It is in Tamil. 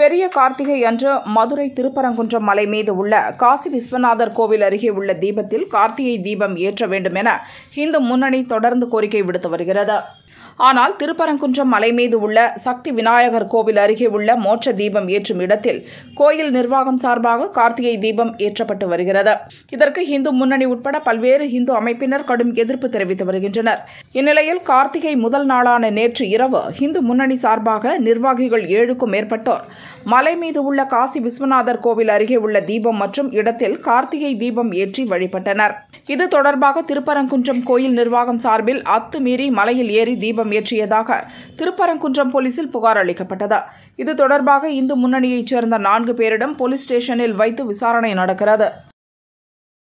பெரிய கார்த்திகை அன்று மதுரை திருப்பரங்குன்றம் மலை மீது உள்ள காசி விஸ்வநாதர் கோவில் அருகே உள்ள தீபத்தில் கார்த்திகை தீபம் ஏற்ற வேண்டும் என இந்து முன்னணி தொடர்ந்து கோரிக்கை விடுத்து வருகிறது ஆனால் திருப்பரங்குன்றம் மலை மீது உள்ள சக்தி விநாயகர் கோவில் அருகே உள்ள மோட்ச தீபம் ஏற்றும் இடத்தில் கோயில் நிர்வாகம் சார்பாக கார்த்திகை தீபம் ஏற்றப்பட்டு வருகிறது இதற்கு இந்து முன்னணி உட்பட பல்வேறு இந்து அமைப்பினர் கடும் எதிர்ப்பு தெரிவித்து வருகின்றனர் இந்நிலையில் கார்த்திகை முதல் நாளான நேற்று இரவு இந்து முன்னணி சார்பாக நிர்வாகிகள் ஏழுக்கும் மேற்பட்டோர் மலை மீது உள்ள காசி விஸ்வநாதர் கோவில் அருகே உள்ள தீபம் மற்றும் இடத்தில் கார்த்திகை தீபம் ஏற்றி வழிபட்டனர் இது தொடர்பாக திருப்பரங்குன்றம் கோயில் நிர்வாகம் சார்பில் அத்துமீறி மலையில் ஏறி தீபம் ஏற்றியதாக திருப்பரங்குன்றம் போலீசில் புகார் அளிக்கப்பட்டது இது தொடர்பாக இந்து முன்னணியைச் சேர்ந்த நான்கு பேரிடம் போலீஸ் ஸ்டேஷனில் வைத்து விசாரணை நடக்கிறது